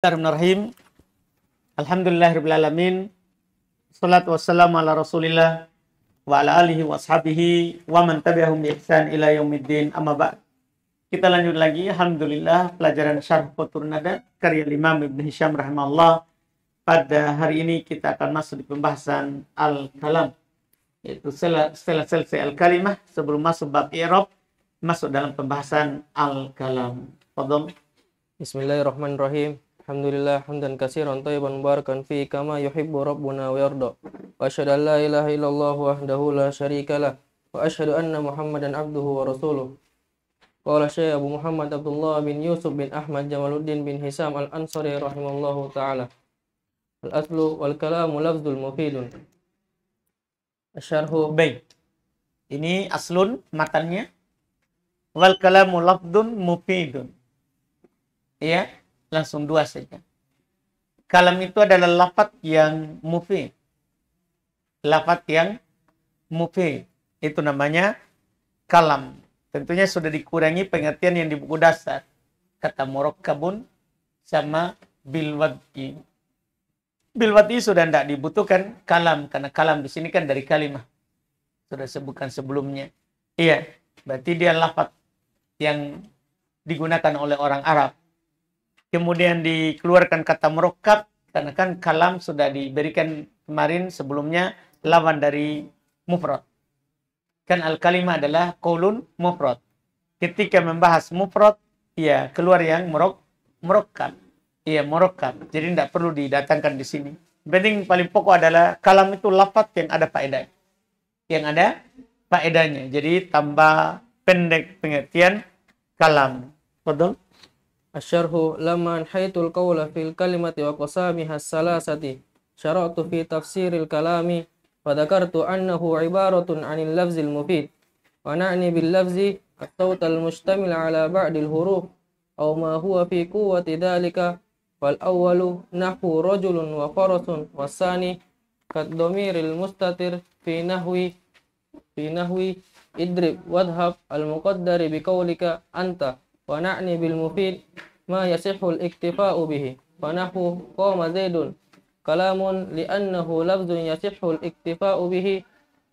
Bismillahirrahmanirrahim. Alhamdulillahirrahmanirrahim. Salat wassalamu ala rasulillah wa ala alihi wa sahabihi wa man tabi'ahum ihsan ila yaumiddin amma ba'd. Kita lanjut lagi. Alhamdulillah pelajaran Syarh Qutur Nada, karya Imam Ibn Hisham rahimahullah. Pada hari ini kita akan masuk di pembahasan Al-Kalam. Yaitu setelah selesai Al-Kalimah sebelum masuk bab Irob masuk dalam pembahasan Al-Kalam. Fadol. Bismillahirrahmanirrahim. Alhamdulillah hamdan katsiran thayyiban mubarakan fi kama yuhibbu rabbuna wa yarda. Wa asyhadu an la ilaha illallah wahdahu la syarikalah wa asyhadu anna Muhammadan abduhu wa rasuluh. Qala Syekh Abu Muhammad Abdullah bin Yusuf bin Ahmad Jamaluddin bin Hisam Al-Ansari rahimallahu taala. Al-aslu wal kalamu lafzul mufidun. Asyarhu baik. Ini aslun matannya wal kalamu lafdun mufidun. Ya langsung dua saja. Kalam itu adalah lafat yang mufi, Lafat yang mufi Itu namanya kalam. Tentunya sudah dikurangi pengertian yang di buku dasar. Kata morokkabun sama bilwati. Bilwati sudah tidak dibutuhkan kalam. Karena kalam di sini kan dari kalimah. Sudah sebutkan sebelumnya. Iya, berarti dia lafat yang digunakan oleh orang Arab kemudian dikeluarkan kata merokap karena kan kalam sudah diberikan kemarin sebelumnya lawan dari mufrad kan al kalimah adalah kolun mufrad ketika membahas mufrad ya keluar yang merok merokap ya merokap jadi tidak perlu didatangkan di sini penting paling pokok adalah kalam itu lapat yang ada faedah yang ada faedahnya jadi tambah pendek pengertian kalam Betul? الشرح لما أنحيت القول في الكلمة وقسامها الثلاثة شرعت في تفسير الكلام فذكرت أنه عبارة عن اللفظ المفيد ونعني باللفظ الصوت المشتمل على بعض الحروف أو ما هو في قوة ذلك فالأول نحو رجل وفرس والثاني كالضمير المستتر في نحو في نحو اضرب واذهب المقدر بقولك أنت ونعني بالمفيد ما يصح الاكتفاء به فنحو قام زيد كلام لأنه لفظ يصح الاكتفاء به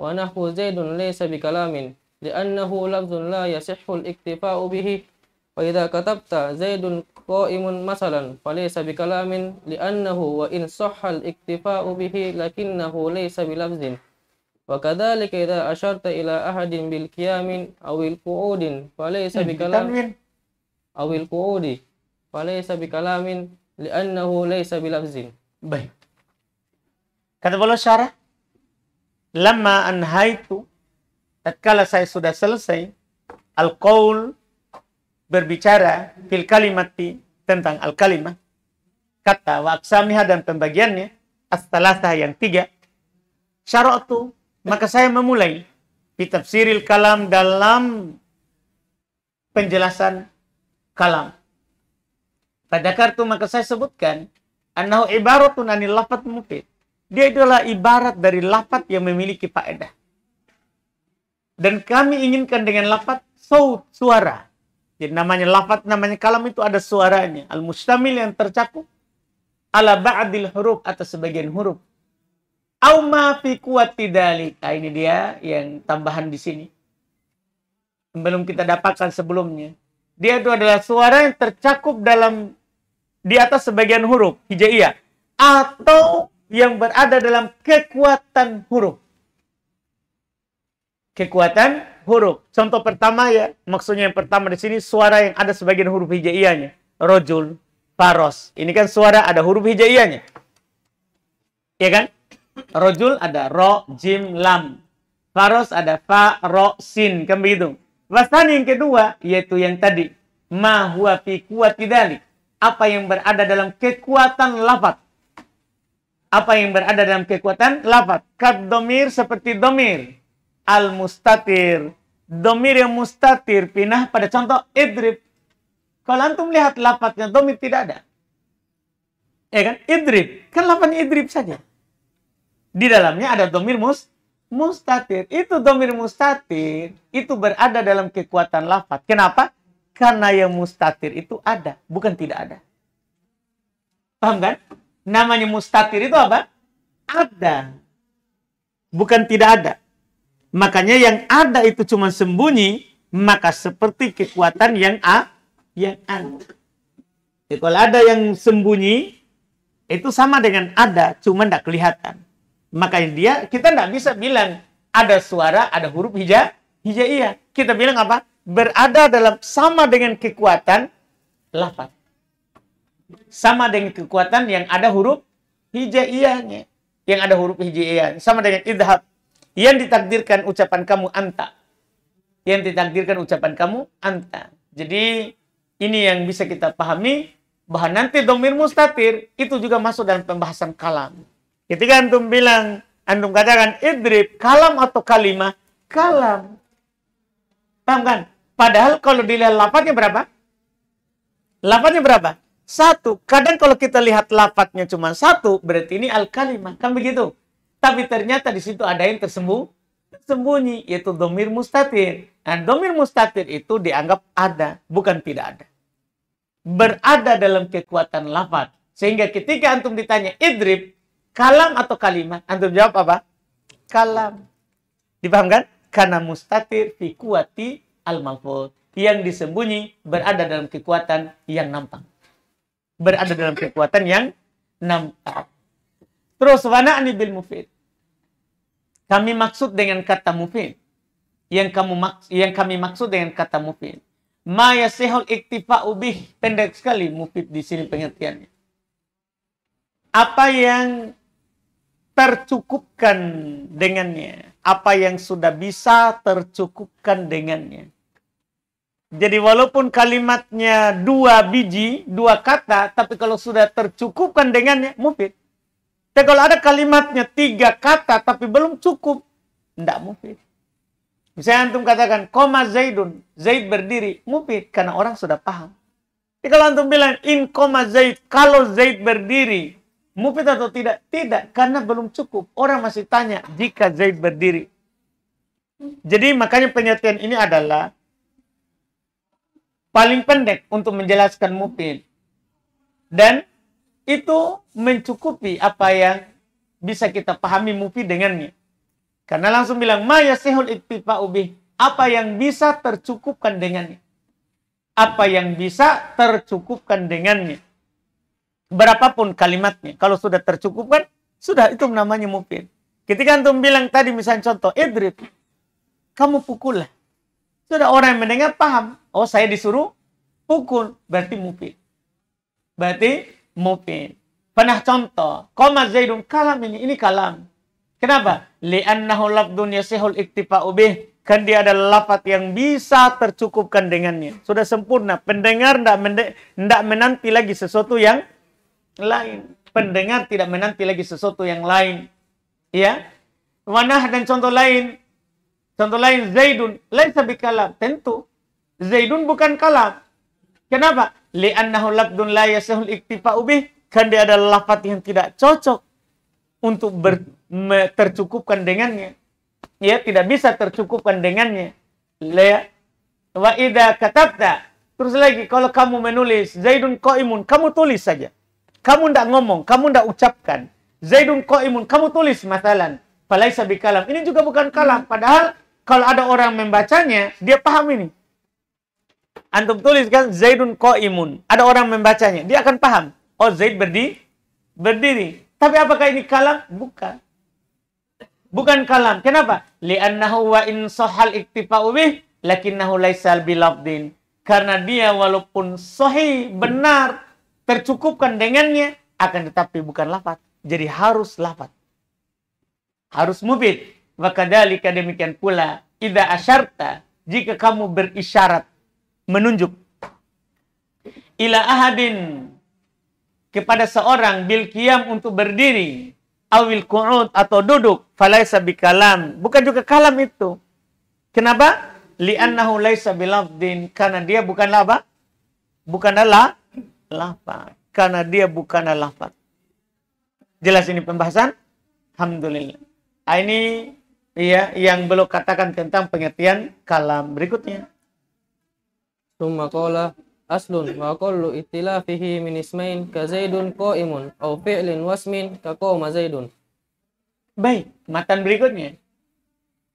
ونحو زيد ليس بكلام لأنه لفظ لا يصح الاكتفاء به وإذا كتبت زيد قائم مثلا فليس بكلام لأنه وإن صح الاكتفاء به لكنه ليس بلفظ وكذلك إذا أشرت إلى أحد بالقيام أو القعود فليس بكلام awil kuudi falaysa bikalamin li'annahu laysa bilafzin baik kata beliau syarah lama anhaitu tatkala saya sudah selesai al qaul berbicara fil kalimati tentang al kalimah kata wa aksamiha dan pembagiannya astalasah yang tiga syaratu maka saya memulai siril kalam dalam penjelasan kalam. Pada kartu maka saya sebutkan Anahu ibaratun anil lafad mufid. Dia adalah ibarat dari lafad yang memiliki faedah. Dan kami inginkan dengan lapat saut suara. Jadi namanya lapat, namanya kalam itu ada suaranya. Al-mustamil yang tercakup ala ba'dil huruf atau sebagian huruf. Au ma fi kuwati dalik. Nah, ini dia yang tambahan di sini. Belum kita dapatkan sebelumnya dia itu adalah suara yang tercakup dalam di atas sebagian huruf hijaiyah atau yang berada dalam kekuatan huruf. Kekuatan huruf. Contoh pertama ya, maksudnya yang pertama di sini suara yang ada sebagian huruf hijaiyahnya. Rojul, faros. Ini kan suara ada huruf hijaiyahnya. Ya kan? Rojul ada ro, jim, lam. Faros ada fa, ro, sin. Kan begitu. Wasani yang kedua yaitu yang tadi ma huwa fi quwwati Apa yang berada dalam kekuatan lafaz. Apa yang berada dalam kekuatan lafaz. Kad domir seperti domir. Al mustatir. Domir yang mustatir pinah pada contoh idrib. Kalau antum lihat lafaznya domir tidak ada. Ya kan? Idrib. Kan lafaznya idrib saja. Di dalamnya ada domir mustatir mustatir. Itu domir mustatir, itu berada dalam kekuatan lafat. Kenapa? Karena yang mustatir itu ada, bukan tidak ada. Paham kan? Namanya mustatir itu apa? Ada. Bukan tidak ada. Makanya yang ada itu cuma sembunyi, maka seperti kekuatan yang A, yang ant. Jadi kalau ada yang sembunyi, itu sama dengan ada, cuma tidak kelihatan. Makanya dia, kita tidak bisa bilang ada suara, ada huruf hija, hijaiyah. Kita bilang apa? Berada dalam sama dengan kekuatan lafaz. Sama dengan kekuatan yang ada huruf hijaiyahnya. Yang ada huruf hijaiyah. Sama dengan idhab. Yang ditakdirkan ucapan kamu anta. Yang ditakdirkan ucapan kamu anta. Jadi ini yang bisa kita pahami bahwa nanti domir mustatir itu juga masuk dalam pembahasan kalam. Ketika antum bilang, antum katakan idrib, kalam atau kalimah, kalam. Paham kan? Padahal kalau dilihat lapatnya berapa? Lapatnya berapa? Satu. Kadang kalau kita lihat lapatnya cuma satu, berarti ini al-kalimah. Kan begitu? Tapi ternyata di situ ada yang tersembunyi, tersembunyi yaitu domir mustatir. Dan nah, domir mustatir itu dianggap ada, bukan tidak ada. Berada dalam kekuatan lapat Sehingga ketika antum ditanya idrib, Kalam atau kalimat? Antum jawab apa? Kalam. Dipahamkan? Karena mustatir fi kuwati al -malfud. Yang disembunyi berada dalam kekuatan yang nampak. Berada dalam kekuatan yang nampak. Terus, wana bil mufid. Kami maksud dengan kata mufid. Yang, kamu maks yang kami maksud dengan kata mufid. Ma yasihul iktifa'u bih. Pendek sekali mufid di sini pengertiannya. Apa yang tercukupkan dengannya. Apa yang sudah bisa tercukupkan dengannya. Jadi walaupun kalimatnya dua biji, dua kata, tapi kalau sudah tercukupkan dengannya, mufid. Tapi kalau ada kalimatnya tiga kata, tapi belum cukup, tidak mufid. Misalnya antum katakan, koma Zaidun, Zaid berdiri, mufid, karena orang sudah paham. Tapi kalau antum bilang, in koma Zaid, kalau Zaid berdiri, Mufid atau tidak? Tidak, karena belum cukup. Orang masih tanya jika Zaid berdiri. Jadi makanya penyertian ini adalah paling pendek untuk menjelaskan mufid. Dan itu mencukupi apa yang bisa kita pahami mufid dengannya. Karena langsung bilang, ma sehul iktifa ubih. Apa yang bisa tercukupkan dengannya. Apa yang bisa tercukupkan dengannya berapapun kalimatnya. Kalau sudah tercukupkan, sudah itu namanya mufid. Ketika antum bilang tadi misalnya contoh, idrib, kamu pukullah. Sudah orang yang mendengar paham. Oh saya disuruh pukul, berarti mufid. Berarti mufid. Pernah contoh, koma zaidun kalam ini, ini kalam. Kenapa? Li'annahu lafdun yasihul iktifa bih. Kan dia ada lafat yang bisa tercukupkan dengannya. Sudah sempurna. Pendengar tidak menanti lagi sesuatu yang lain. Pendengar tidak menanti lagi sesuatu yang lain. Ya. Wanah dan contoh lain. Contoh lain Zaidun. Lain sabi kalam. Tentu. Zaidun bukan kalam. Kenapa? Li'annahu labdun la yasuhul iktifa'u ubih. Kan dia ada lafat yang tidak cocok untuk ber, tercukupkan dengannya. Ya, tidak bisa tercukupkan dengannya. Lea. wa idha katabta. Terus lagi, kalau kamu menulis Zaidun Koimun, kamu tulis saja. Kamu tidak ngomong, kamu tidak ucapkan. Zaidun ko imun. kamu tulis masalan. Falaisa bikalam. Ini juga bukan kalam. Hmm. Padahal kalau ada orang membacanya, dia paham ini. Antum tulis kan Zaidun imun. Ada orang membacanya, dia akan paham. Oh Zaid berdiri, berdiri. Tapi apakah ini kalam? Bukan. Bukan kalam. Kenapa? Li'annahu wa in sahal iktifa'u bih lakinnahu laisal bilabdin. Karena dia walaupun sohi benar tercukupkan dengannya akan tetapi bukan lafat jadi harus lafat harus mubid wakadalika demikian pula ida asyarta jika kamu berisyarat menunjuk ila ahadin kepada seorang bil kiam untuk berdiri awil ku'ud atau duduk falaisa bikalam bukan juga kalam itu kenapa li'annahu laisa bilafdin karena dia bukanlah apa bukanlah lapar. Karena dia bukanlah lapar. Jelas ini pembahasan? Alhamdulillah. Ah, ini ya yang belum katakan tentang pengertian kalam berikutnya. Summa qala aslun wa kullu ittilafihi min ismain ka zaidun qaimun au fi'lin wasmin ka qama zaidun. Baik, matan berikutnya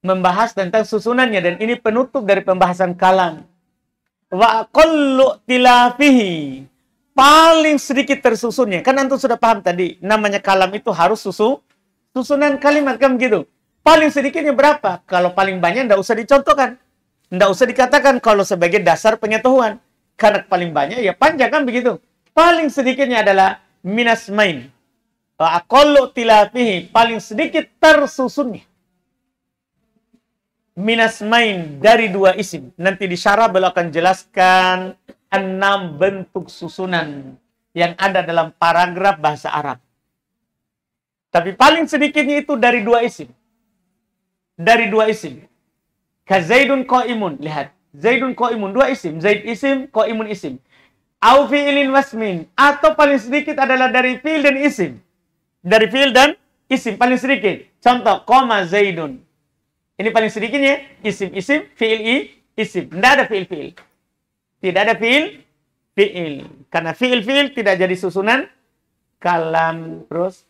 membahas tentang susunannya dan ini penutup dari pembahasan kalam. Wa kullu tilafihi paling sedikit tersusunnya. Kan antum sudah paham tadi, namanya kalam itu harus susu, susunan kalimat kan begitu. Paling sedikitnya berapa? Kalau paling banyak tidak usah dicontohkan. Tidak usah dikatakan kalau sebagai dasar pengetahuan. Karena paling banyak ya panjang kan begitu. Paling sedikitnya adalah minas main. Akollo tilapihi. Paling sedikit tersusunnya minas main dari dua isim. Nanti di syarah beliau jelaskan enam bentuk susunan yang ada dalam paragraf bahasa Arab. Tapi paling sedikitnya itu dari dua isim. Dari dua isim. Kazaidun koimun. Lihat. Zaidun koimun. Dua isim. Zaid isim, koimun isim. Au fi'ilin wasmin. Atau paling sedikit adalah dari fi'il dan isim. Dari fi'il dan isim. Paling sedikit. Contoh. Koma zaidun. Ini paling sedikitnya. Isim-isim. Fi'il i. Isim. Tidak ada fi'il-fi'il. Tidak ada fiil fiil. Karena fiil-fiil tidak jadi susunan kalam. Terus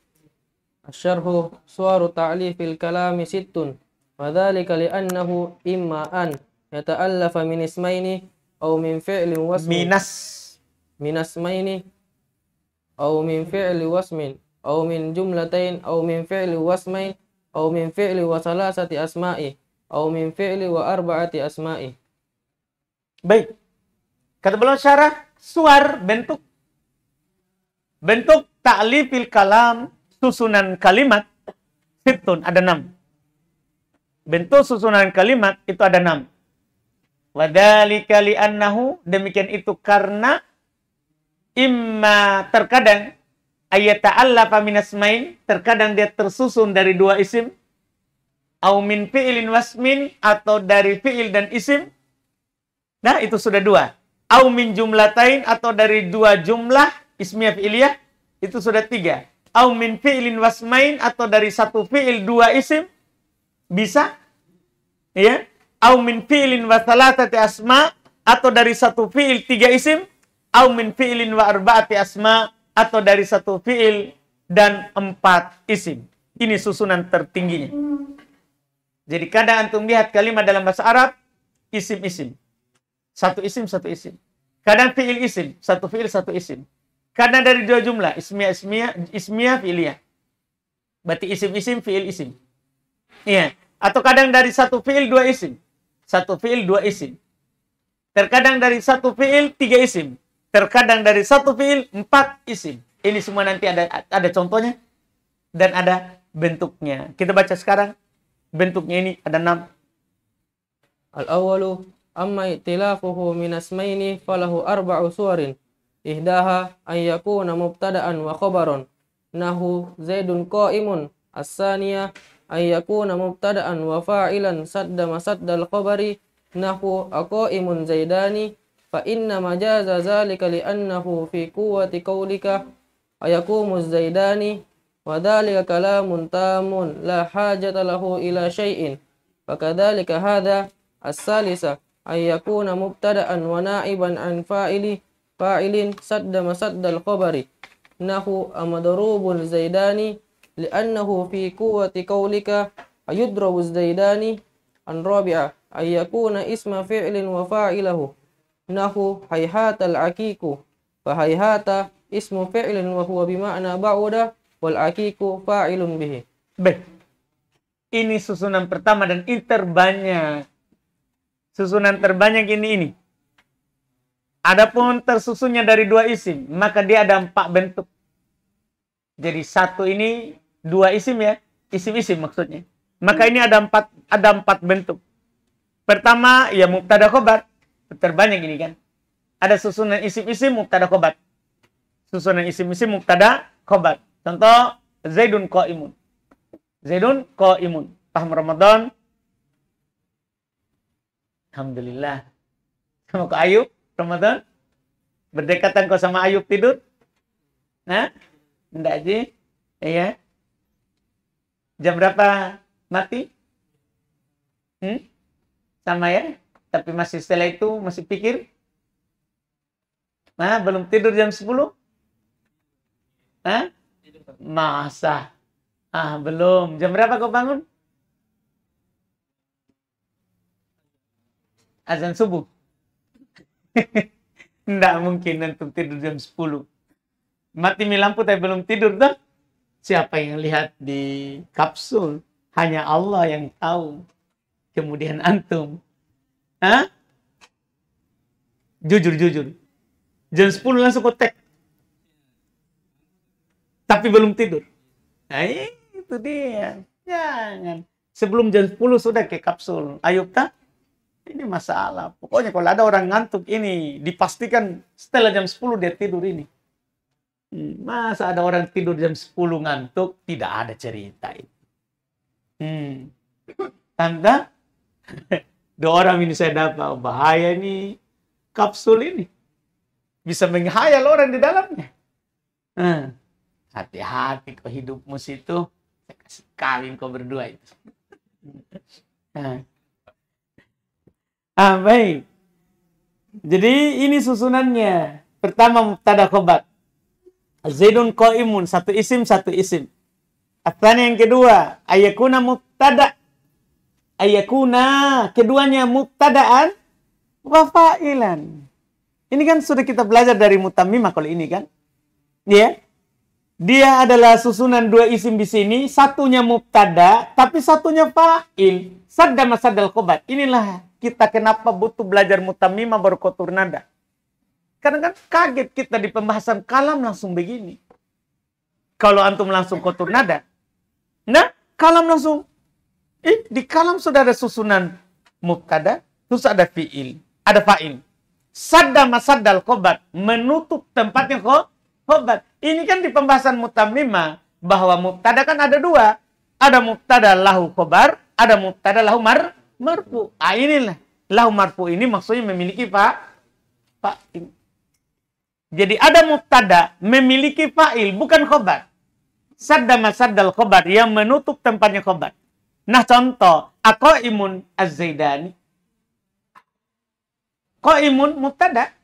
Asyarhu suaru ta'lifil kalami sittun. Wadhalika li'annahu imma an yata'allafa min ismaini au min fi'lin wasmin. Minas. minas maini au min fi'li wasmin au min jumlatain au min fi'li wasmain au min fi'li wa salasati asma'i au min fi'li wa arba'ati asma'i. Baik. Kata beliau syarah suar bentuk bentuk ta'lifil kalam susunan kalimat situn ada enam. Bentuk susunan kalimat itu ada enam. Wadhalika li'annahu demikian itu karena imma terkadang ayat taala min main terkadang dia tersusun dari dua isim au min fi'ilin wasmin atau dari fi'il dan isim. Nah, itu sudah dua au min jumlatain atau dari dua jumlah ismiyah fi'liyah itu sudah tiga. Au min fi'lin wasmain atau dari satu fi'il dua isim bisa ya. Au min fi'lin wa thalatati asma atau dari satu fi'il tiga isim au min fi'lin wa arba'ati asma atau dari satu fi'il dan empat isim. Ini susunan tertingginya. Jadi kadang antum lihat kalimat dalam bahasa Arab isim-isim satu isim, satu isim. Kadang fi'il isim, satu fi'il, satu isim. Karena dari dua jumlah, ismiyah, ismiyah, ismiyah, fiiliyah Berarti isim-isim, fi'il isim. Iya. Atau kadang dari satu fi'il, dua isim. Satu fi'il, dua isim. Terkadang dari satu fi'il, tiga isim. Terkadang dari satu fi'il, empat isim. Ini semua nanti ada ada contohnya dan ada bentuknya. Kita baca sekarang bentuknya ini ada enam. Al-awalu أما ائتلافه من اسمين فله أربع صور إحداها أن يكون مبتدأ وخبر نهو زيد قائم الثانية أن يكون مبتدأ وفاعلا سد مسد الخبر نحو أقائم زيدان فإن مجاز ذلك لأنه في قوة قولك أيقوم الزيدان وذلك كلام تام لا حاجة له إلى شيء وكذلك هذا الثالثة ayyakuna mubtada'an wa na'iban an fa'ili fa'ilin sadda dal khabari nahu amadrubul zaidani li'annahu fi quwwati qawlika ayudrabu zaidani an rabi'a ayyakuna isma fi'lin wa fa'ilahu nahu al akiku fa hayhata ismu fi'lin wa huwa bima'na ba'uda wal akiku fa'ilun bihi baik ini susunan pertama dan terbanyak susunan terbanyak ini ini. Adapun tersusunnya dari dua isim, maka dia ada empat bentuk. Jadi satu ini dua isim ya, isim-isim maksudnya. Maka ini ada empat ada empat bentuk. Pertama ya mubtada khobar terbanyak ini kan. Ada susunan isim-isim mubtada khobar. Susunan isim-isim mubtada khobar. Contoh Zaidun imun. Zaidun imun. Paham Ramadan Alhamdulillah. Kamu ke Ayub, Ramadan? Berdekatan kau sama Ayub tidur? Nah, enggak sih? Iya. Jam berapa mati? Hmm? Sama ya? Tapi masih setelah itu masih pikir? Nah, belum tidur jam 10? Nah, masa? Ah, belum. Jam berapa kau bangun? azan subuh. Tidak mungkin antum tidur jam 10. Mati lampu tapi belum tidur dah. Siapa yang lihat di kapsul? Hanya Allah yang tahu. Kemudian antum. Hah? Jujur, jujur. Jam 10 langsung kotek. Tapi belum tidur. Nah, itu dia. Jangan. Sebelum jam 10 sudah ke kapsul. Ayub tak? Ini masalah. Pokoknya kalau ada orang ngantuk ini, dipastikan setelah jam 10 dia tidur ini. Hmm, masa ada orang tidur jam 10 ngantuk? Tidak ada cerita itu. Hmm. Tanda, dua orang ini saya dapat. Oh, bahaya ini kapsul ini. Bisa menghayal orang di dalamnya. hati hmm. Hati-hati kau hidupmu situ. itu kasih kawin kau berdua itu. Hmm. Ah, baik. Jadi ini susunannya. Pertama mubtada khobar. Zaidun qaimun satu isim satu isim. Atan yang kedua, ayakuna mubtada. Ayakuna keduanya mubtadaan wa fa'ilan. Ini kan sudah kita belajar dari mutamima kalau ini kan. Ya. Yeah. Dia adalah susunan dua isim di sini, satunya mubtada tapi satunya fa'il. Sadda masadal khobar. Inilah kita kenapa butuh belajar mutamimah baru kotor nada. Karena kan kaget kita di pembahasan kalam langsung begini. Kalau antum langsung kotor nada. Nah, kalam langsung. Eh, di kalam sudah ada susunan mutada, terus ada fi'il, ada fa'il. Sadda masaddal kobat, menutup tempatnya kok kobat. Ini kan di pembahasan mutamimah bahwa mutada kan ada dua. Ada mutada lahu kobar, ada mutada lahu mar marfu. Ah inilah lahu marfu ini maksudnya memiliki pak fa'il. Jadi ada mubtada memiliki fa'il bukan khobar. Sadda masaddal khobar yang menutup tempatnya khobar. Nah contoh, aku imun az-zaidani. Qaimun mubtada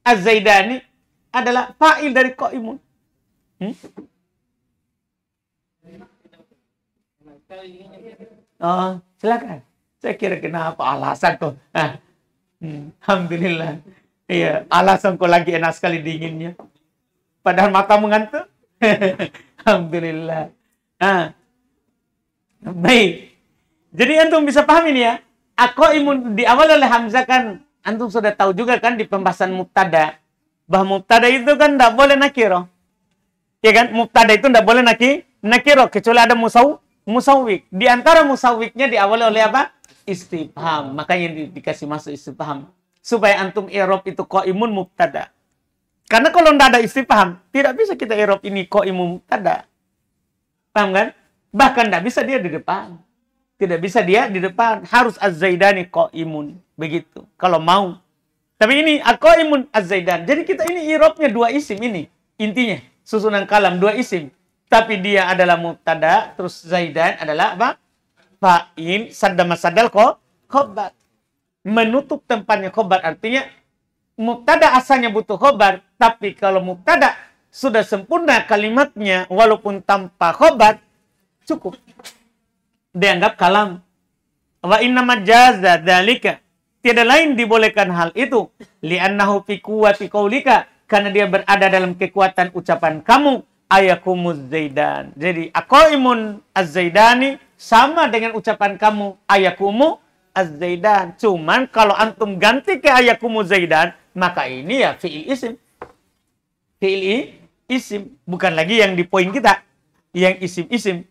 az-zaidani adalah fa'il dari qaimun. Hmm? Oh, silakan. Saya kira kenapa alasan kok. Nah, hmm, Alhamdulillah. Iya, alasan kok lagi enak sekali dinginnya. Padahal mata mengantuk. Alhamdulillah. Nah, baik. Jadi antum bisa paham ini ya. Aku imun di awal oleh Hamzah kan antum sudah tahu juga kan di pembahasan mubtada bahwa mubtada itu kan tidak boleh nakiro. Ya kan? Mubtada itu tidak boleh naki nakiro kecuali ada musaw musawik. Di antara musawiknya diawali oleh apa? istifham. Makanya di, dikasih masuk istifham. Supaya antum irob itu imun mubtada. Karena kalau tidak ada istifham, tidak bisa kita irob ini imun mubtada. Paham kan? Bahkan tidak bisa dia di depan. Tidak bisa dia di depan. Harus az-zaidani imun Begitu. Kalau mau. Tapi ini akoimun az-zaidan. Jadi kita ini irobnya dua isim ini. Intinya. Susunan kalam dua isim. Tapi dia adalah mubtada. Terus zaidan adalah apa? fa'in saddama sadal ko khobar menutup tempatnya khobar artinya muktada asalnya butuh khobar tapi kalau muktada sudah sempurna kalimatnya walaupun tanpa khobar cukup dianggap kalam wa inna majaza dalika tiada lain dibolehkan hal itu li'annahu fi quwwati qaulika karena dia berada dalam kekuatan ucapan kamu ayakumuz zaidan jadi aqaimun az-zaidani sama dengan ucapan kamu, ayakumu az-zaidan. Cuman kalau antum ganti ke ayakumu zaidan, maka ini ya fi'il isim. Fi'il isim. Bukan lagi yang di poin kita. Yang isim-isim.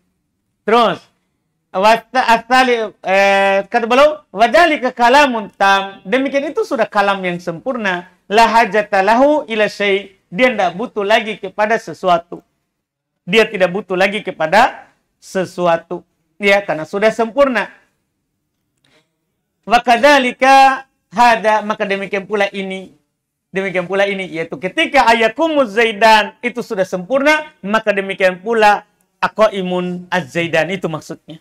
Terus. Asali, eh, kata beliau, wadali ke kalamun tam. Demikian itu sudah kalam yang sempurna. lahajatalahu ila syai. Dia tidak butuh lagi kepada sesuatu. Dia tidak butuh lagi kepada sesuatu ya karena sudah sempurna wakadalika hada maka demikian pula ini demikian pula ini yaitu ketika ayakumuz zaidan itu sudah sempurna maka demikian pula aqaimun az-zaidan itu maksudnya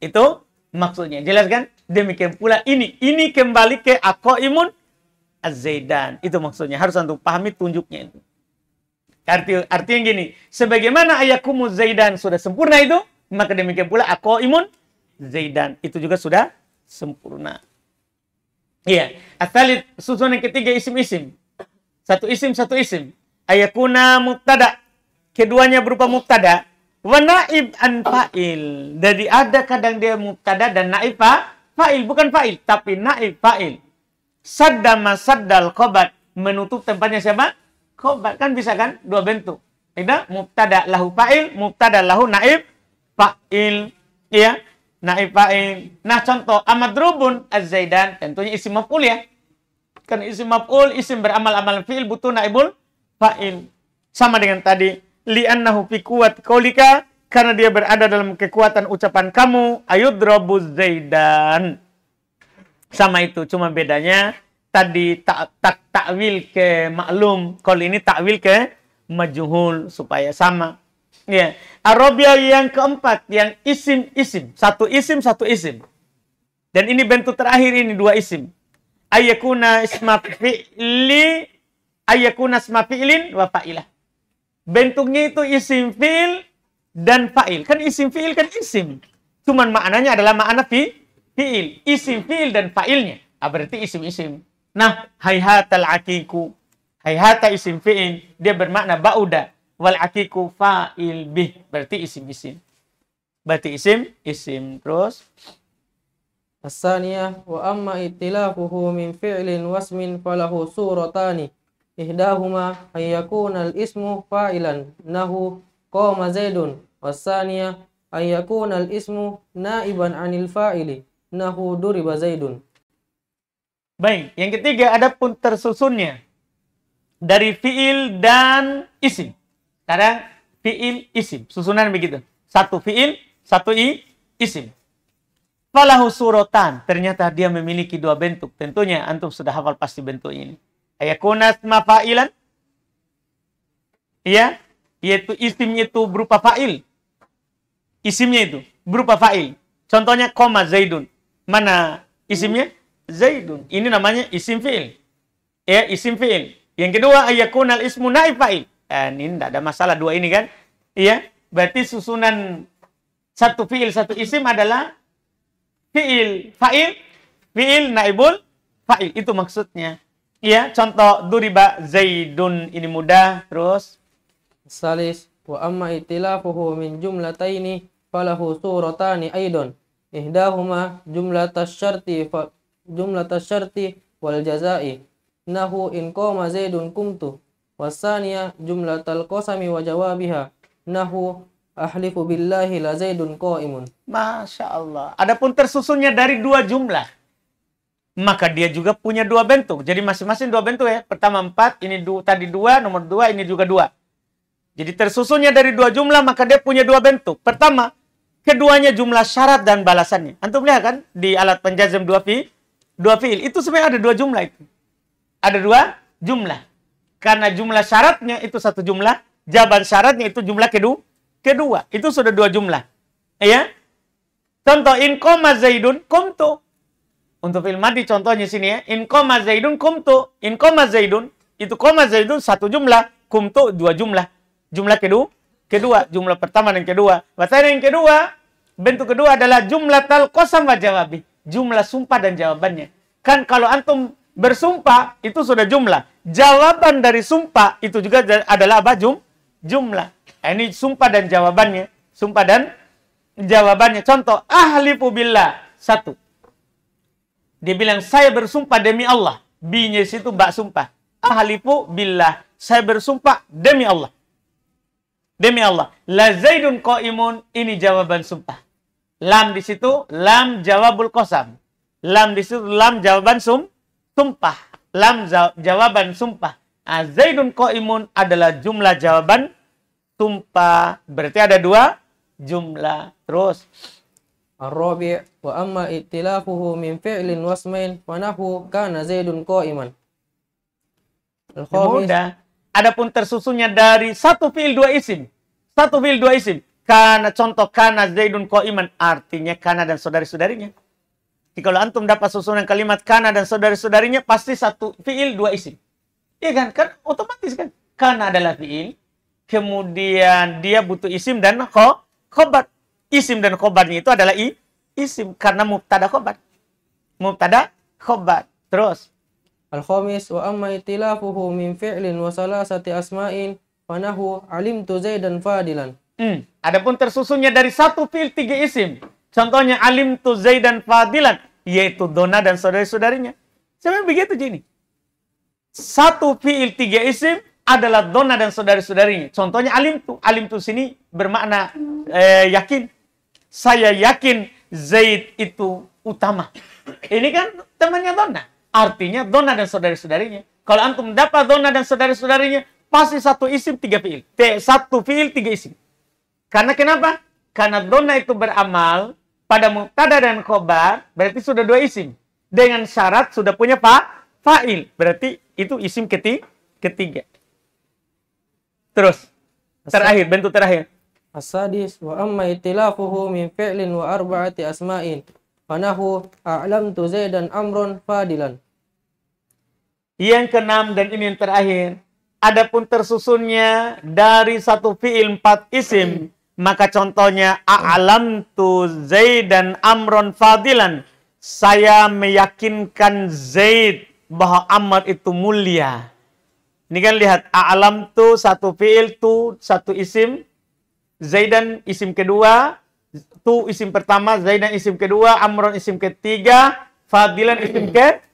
itu maksudnya jelas kan demikian pula ini ini kembali ke aqaimun az-zaidan itu maksudnya harus untuk pahami tunjuknya itu Arti, artinya gini sebagaimana ayakumuz zaidan sudah sempurna itu maka demikian pula aku imun Zaidan. Itu juga sudah sempurna. Iya. Asalit susunan ketiga isim-isim. Satu isim, satu isim. Ayakuna mutada Keduanya berupa mutada Wa naib an fa'il. Jadi ada kadang dia mutada dan naib fa, fa'il. Bukan fa'il, tapi naib fa'il. Saddama saddal kobat. Menutup tempatnya siapa? Kobat. Kan bisa kan? Dua bentuk. Tidak? mutada lahu fa'il, mutada lahu naib fa'il, ya, naib fa'il. Nah, contoh amadrubun az-zaidan tentunya isim maf'ul ya. Kan isim maf'ul, isim beramal-amal fi'il butuh naibul fa'il. Sama dengan tadi, li'annahu fi kuat kolika karena dia berada dalam kekuatan ucapan kamu, ayudrobu zaidan. Sama itu, cuma bedanya tadi tak tak takwil ke maklum, kalau ini takwil ke majhul supaya sama. Ya. Arabia yang keempat yang isim isim, satu isim satu isim. Dan ini bentuk terakhir ini dua isim. Ayakuna isma fi'li ayakuna isma fi'lin wa fa'ilah. Bentuknya itu isim fi'il dan fa'il. Kan isim fi'il kan isim. Cuman maknanya adalah makna fi fi'il. Isim fi'il dan fa'ilnya. Ah, berarti isim-isim. Nah, hayhatal akiku. Hayhata isim fi'il. Dia bermakna ba'uda wal akiku fa'il bih berarti isim isim berarti isim isim terus Asaniyah wa amma itilafuhu min fi'lin wasmin falahu suratani ihdahuma ayyakuna al-ismu fa'ilan nahu qama zaidun wasaniyah ayyakuna al-ismu naiban anil fa'ili nahu duriba zaidun Baik, yang ketiga ada pun tersusunnya dari fi'il dan isim. Sekarang fiil isim. Susunan begitu. Satu fiil, satu i, isim. Falahu suratan. Ternyata dia memiliki dua bentuk. Tentunya antum sudah hafal pasti bentuk ini. Ayakuna ma fa'ilan. Iya. Yaitu isimnya itu berupa fa'il. Isimnya itu berupa fa'il. Contohnya koma zaidun. Mana isimnya? Zaidun. Ini namanya isim fi'il. Ya, isim fi'il. Yang kedua, ayakunal ismu naib fa'il. Dan eh, ini tidak ada masalah dua ini kan? Iya. Berarti susunan satu fiil satu isim adalah fiil fa'il fiil naibul fa'il itu maksudnya. Iya, contoh duriba zaidun ini mudah terus salis wa amma itilafuhu min jumlataini falahu suratani aidon ihdahuma jumlatas syarti jumlatas syarti wal jazai nahu in qama zaidun kumtu Wasaniya jumlah qasami wa jawabiha nahu ahli billahi la zaidun qaimun. Masya Allah. Adapun tersusunnya dari dua jumlah. Maka dia juga punya dua bentuk. Jadi masing-masing dua bentuk ya. Pertama empat, ini du tadi dua, nomor dua, ini juga dua. Jadi tersusunnya dari dua jumlah, maka dia punya dua bentuk. Pertama, keduanya jumlah syarat dan balasannya. Antum lihat kan di alat penjazam dua fi, dua fiil. Itu sebenarnya ada dua jumlah itu. Ada dua jumlah. Karena jumlah syaratnya itu satu jumlah, jawaban syaratnya itu jumlah kedua. Kedua, itu sudah dua jumlah. Ya. Contoh in koma zaidun kumtu. Untuk film mati contohnya sini ya. In koma zaidun kumtu. In koma zaidun. Itu koma zaidun satu jumlah. Kumtu dua jumlah. Jumlah kedua. Kedua. Jumlah pertama dan kedua. Bahasa yang kedua. Bentuk kedua adalah jumlah tal kosam wa jawabi. Jumlah sumpah dan jawabannya. Kan kalau antum Bersumpah itu sudah jumlah. Jawaban dari sumpah itu juga adalah apa? Jum, jumlah. Nah, ini sumpah dan jawabannya. Sumpah dan jawabannya. Contoh, ahli bila Satu. Dia bilang, saya bersumpah demi Allah. b situ mbak sumpah. pu bila Saya bersumpah demi Allah. Demi Allah. La zaidun imun Ini jawaban sumpah. Lam di situ, lam jawabul kosam. Lam di situ, lam jawaban sumpah sumpah. Lam jawaban sumpah. Nah, Zaidun koimun adalah jumlah jawaban sumpah. Berarti ada dua jumlah. Terus. Arabi wa amma itilafuhu min fi'lin wasmain wa nahu kana Zaidun qaiman. Ya, mudah. Adapun tersusunnya dari satu fi'il dua isim. Satu fi'il dua isim. Karena contoh karena Zaidun iman artinya karena dan saudari-saudarinya. Kalau antum dapat susunan kalimat kana dan saudari-saudarinya pasti satu fiil dua isim. Iya kan? Kan otomatis kan. Kana adalah fiil, kemudian dia butuh isim dan kho, Isim dan khobarnya itu adalah i, isim karena mubtada khobar. Mubtada khobar. Terus Al-khamis wa amma itilafuhu min fi'lin wa salasati asma'in wa alim alimtu zaidan fadilan. Hmm. Adapun tersusunnya dari satu fi'il tiga isim. Contohnya alim tu Zaid dan fadilan, yaitu dona dan saudari-saudarinya. Siapa yang begitu jadi. Satu fiil tiga isim adalah dona dan saudari-saudarinya. Contohnya alim tu, alim tu sini bermakna eh, yakin. Saya yakin Zaid itu utama. Ini kan temannya dona. Artinya dona dan saudari-saudarinya. Kalau antum dapat dona dan saudari-saudarinya, pasti satu isim tiga fiil. satu fiil tiga isim. Karena kenapa? Karena dona itu beramal pada mubtada dan khobar berarti sudah dua isim. Dengan syarat sudah punya fa, fa'il. Berarti itu isim keti, ketiga. Terus terakhir bentuk terakhir. Asadis wa amma itilafuhu min fi'lin wa arba'ati asma'in. Fanahu a'lam tu zaidan amrun fadilan. Yang keenam dan ini yang terakhir. Adapun tersusunnya dari satu fi'il empat isim maka contohnya alam tu Zaidan amron fadilan. Saya meyakinkan Zaid bahwa Amr itu mulia. Ini kan lihat alam tu satu fiil tu satu isim. Zaidan isim kedua, tu isim pertama, Zaidan isim kedua, amron isim ketiga, fadilan isim ke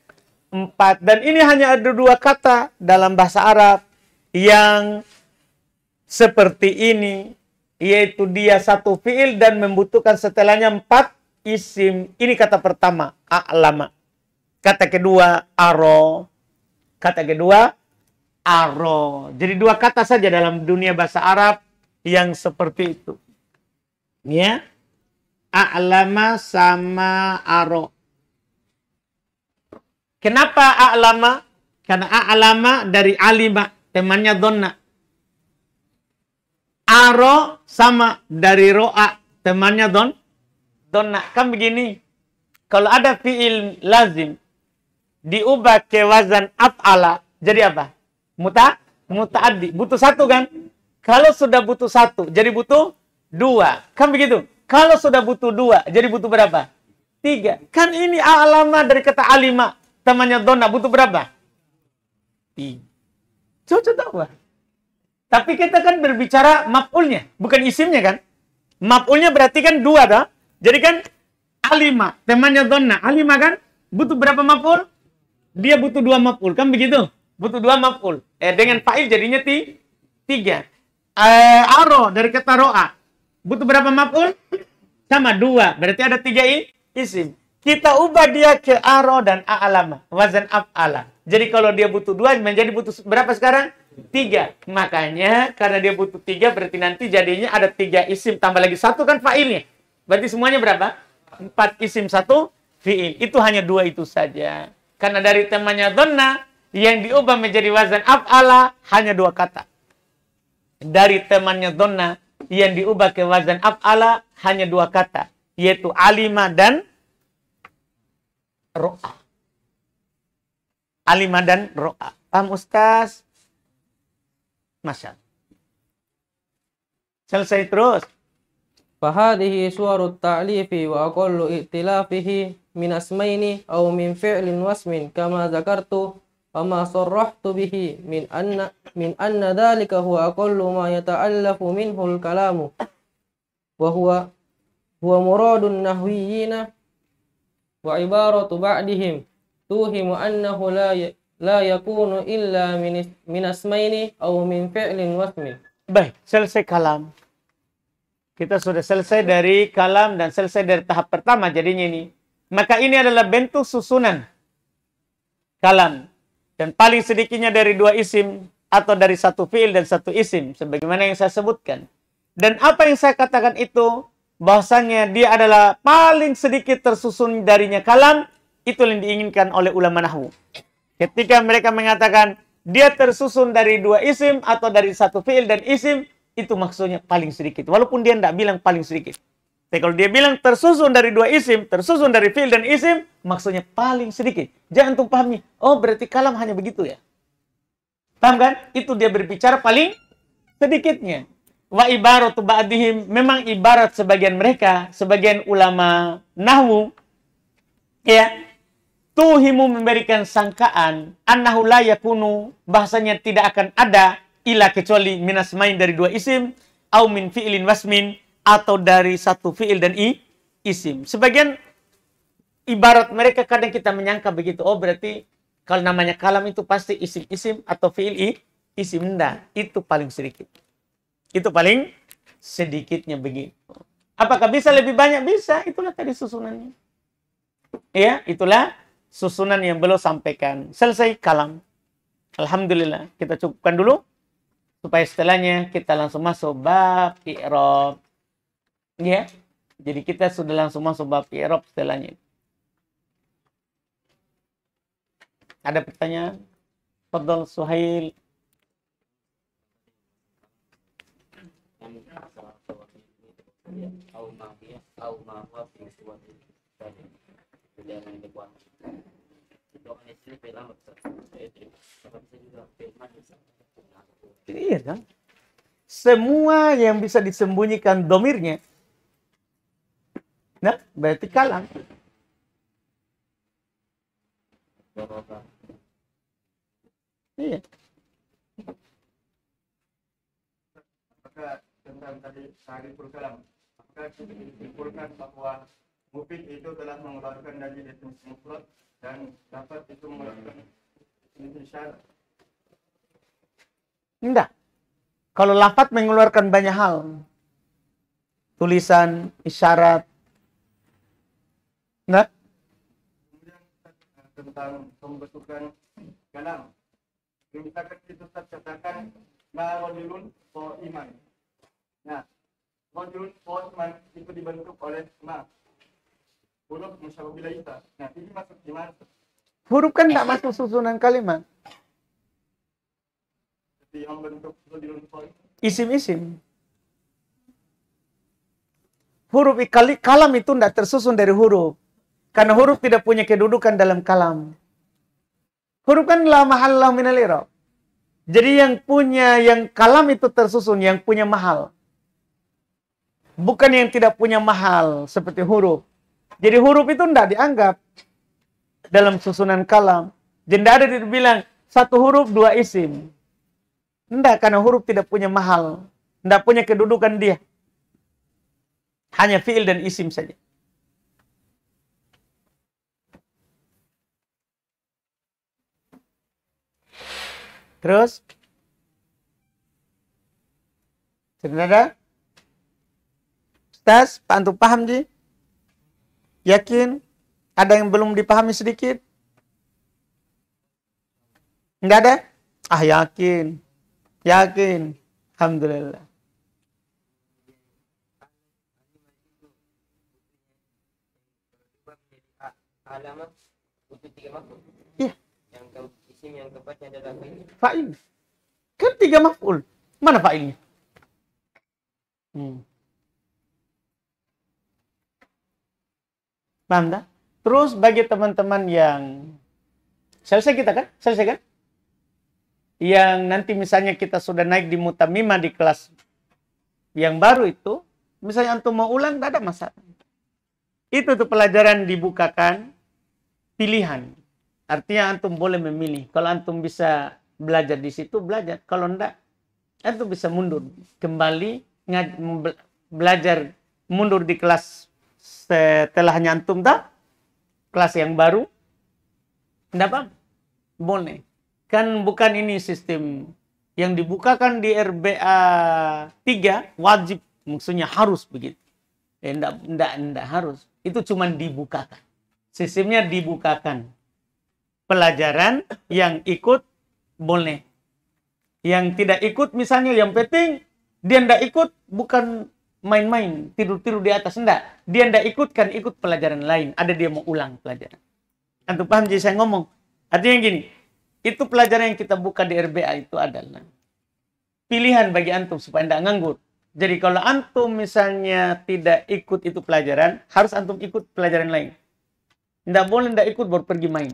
empat. Dan ini hanya ada dua kata dalam bahasa Arab yang seperti ini yaitu dia satu fiil dan membutuhkan setelahnya empat isim. Ini kata pertama, a'lama. Kata kedua, aro. Kata kedua, aro. Jadi dua kata saja dalam dunia bahasa Arab yang seperti itu. Ya. A'lama sama aro. Kenapa a'lama? Karena a'lama dari alima, temannya donna. Aro sama dari ro'a temannya don dona kan begini kalau ada fiil lazim diubah ke wazan af'ala jadi apa muta mutaaddi butuh satu kan kalau sudah butuh satu jadi butuh dua kan begitu kalau sudah butuh dua jadi butuh berapa tiga kan ini alama dari kata alima temannya dona butuh berapa tiga cocok tak tapi kita kan berbicara mapulnya, bukan isimnya kan? Mapulnya berarti kan dua dah. Jadi kan alima, temannya donna. Alima kan butuh berapa mapul? Dia butuh dua mapul, kan begitu? Butuh dua mapul. Eh, dengan fa'il jadinya ti, tiga. Eh, aro dari kata ro'a. Butuh berapa mapul? Sama dua. Berarti ada tiga isim. Kita ubah dia ke aro dan a'lama. Wazan af'ala. Jadi kalau dia butuh dua, menjadi butuh berapa sekarang? Tiga. Makanya karena dia butuh tiga, berarti nanti jadinya ada tiga isim. Tambah lagi satu kan fa'ilnya. Berarti semuanya berapa? Empat isim, satu fi'il. Itu hanya dua itu saja. Karena dari temannya donna, yang diubah menjadi wazan af'ala hanya dua kata. Dari temannya donna, yang diubah ke wazan af'ala hanya dua kata. Yaitu alima dan ro'a. alimadan dan ro'a. Paham Ustaz? Masya Selesai terus. Fahadihi suarut ta'lifi wa aqallu i'tilafihi min asmaini au min fi'lin wasmin kama zakartu wa ma sarrahtu bihi min anna min anna dhalika huwa aqallu ma yata'allafu minhu al-kalamu wa huwa huwa muradun nahwiyina wa ibaratu ba'dihim tuhimu annahu la ya, la yakunu illa min min asmaini aw min fi'lin wasmin. Baik, selesai kalam. Kita sudah selesai dari kalam dan selesai dari tahap pertama jadinya ini. Maka ini adalah bentuk susunan kalam dan paling sedikitnya dari dua isim atau dari satu fiil dan satu isim sebagaimana yang saya sebutkan. Dan apa yang saya katakan itu bahwasanya dia adalah paling sedikit tersusun darinya kalam itu yang diinginkan oleh ulama nahwu ketika mereka mengatakan dia tersusun dari dua isim atau dari satu fiil dan isim itu maksudnya paling sedikit walaupun dia tidak bilang paling sedikit tapi kalau dia bilang tersusun dari dua isim tersusun dari fiil dan isim maksudnya paling sedikit jangan tuh pahami oh berarti kalam hanya begitu ya paham kan itu dia berbicara paling sedikitnya wa ibaratu ba'dihim memang ibarat sebagian mereka sebagian ulama nahwu ya tuhimu memberikan sangkaan annahu la yakunu bahasanya tidak akan ada ila kecuali minas main dari dua isim au min fi'lin wasmin atau dari satu fi'il dan i isim sebagian ibarat mereka kadang kita menyangka begitu oh berarti kalau namanya kalam itu pasti isim-isim atau fi'il i isim enggak itu paling sedikit itu paling sedikitnya begitu. Apakah bisa lebih banyak? Bisa. Itulah tadi susunannya. Ya, itulah susunan yang belum sampaikan. Selesai kalam. Alhamdulillah. Kita cukupkan dulu. Supaya setelahnya kita langsung masuk bab i'rob. Ya. Jadi kita sudah langsung masuk bab i'rob setelahnya. Ada pertanyaan? Fadol Suhail. iya kan semua yang bisa disembunyikan domirnya nah berarti kalang iya yang tadi sehari simpulkan maka disimpulkan bahwa Mufid itu telah mengeluarkan dari definisi mufrad dan dapat itu mengeluarkan syarat. Indah. Kalau lafat mengeluarkan banyak hal. Tulisan, isyarat. Enggak? Kemudian tentang pembentukan kalam. Dimintakan itu katakan, Ma'alilun, iman. Nah, rojul postman itu dibentuk oleh ma huruf musyawabilah Nah, ini masuk di mana? Huruf kan tidak masuk susunan kalimat. Jadi yang bentuk postman. Isim-isim. Huruf ikali kalam itu tidak tersusun dari huruf. Karena huruf tidak punya kedudukan dalam kalam. Huruf kan la mahal la minal Jadi yang punya yang kalam itu tersusun, yang punya mahal. Bukan yang tidak punya mahal seperti huruf. Jadi huruf itu tidak dianggap dalam susunan kalam. Jadi tidak ada dibilang satu huruf dua isim. Tidak, karena huruf tidak punya mahal. Tidak punya kedudukan dia. Hanya fiil dan isim saja. Terus? Tidak ada? Tes, Pak Antum paham Ji? Yakin? Ada yang belum dipahami sedikit? Enggak ada? Ah yakin. Yakin. Alhamdulillah. tiga maful. Iya. Yang ke, isim yang keempatnya adalah fa'il. Fa'il. Kan tiga maful. Mana fa'ilnya? Hmm. Paham tak? Terus bagi teman-teman yang selesai kita kan? Selesai kan? Yang nanti misalnya kita sudah naik di mutamima di kelas yang baru itu, misalnya antum mau ulang, tidak ada masalah. Itu tuh pelajaran dibukakan pilihan. Artinya antum boleh memilih. Kalau antum bisa belajar di situ, belajar. Kalau enggak, antum bisa mundur. Kembali belajar mundur di kelas telah nyantum tak kelas yang baru tidak boleh kan bukan ini sistem yang dibukakan di RBA 3 wajib maksudnya harus begitu ya, eh, enggak, enggak, enggak harus itu cuma dibukakan sistemnya dibukakan pelajaran yang ikut boleh yang tidak ikut misalnya yang penting dia tidak ikut bukan main-main, tidur-tidur di atas. Enggak. Dia enggak ikutkan ikut pelajaran lain. Ada dia mau ulang pelajaran. Antum paham jadi saya ngomong. Artinya gini, itu pelajaran yang kita buka di RBA itu adalah pilihan bagi antum supaya enggak nganggur. Jadi kalau antum misalnya tidak ikut itu pelajaran, harus antum ikut pelajaran lain. Enggak boleh enggak ikut baru pergi main.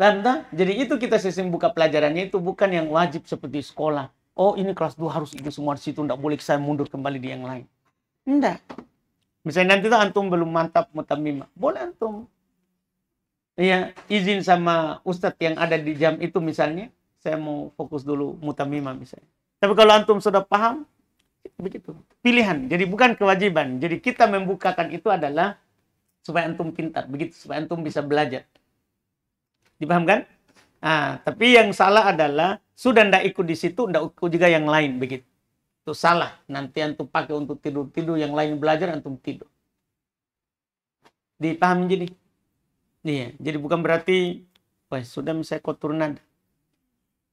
Lantang, Jadi itu kita sistem buka pelajarannya itu bukan yang wajib seperti sekolah oh ini kelas 2 harus itu semua di situ, tidak boleh saya mundur kembali di yang lain. Tidak. Misalnya nanti tuh antum belum mantap mutamimah, boleh antum. Iya, izin sama ustadz yang ada di jam itu misalnya, saya mau fokus dulu mutamimah misalnya. Tapi kalau antum sudah paham, begitu. Pilihan, jadi bukan kewajiban. Jadi kita membukakan itu adalah supaya antum pintar, begitu supaya antum bisa belajar. Dipahamkan? Nah, tapi yang salah adalah sudah ndak ikut di situ, ndak ikut juga yang lain begitu. Itu salah. Nanti antum pakai untuk tidur-tidur, yang lain belajar antum tidur. Dipahami jadi? Iya, jadi bukan berarti wah sudah misalnya kotor nada.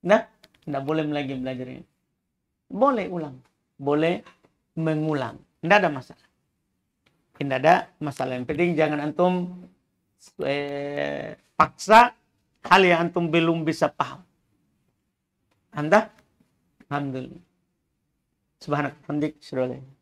Nah, ndak boleh lagi belajar ini. Boleh ulang. Boleh mengulang. Ndak ada masalah. Tidak ada masalah. Yang penting jangan antum eh, paksa hal yang antum belum bisa paham. Anda? Alhamdulillah. Subhanak hamdik syuruh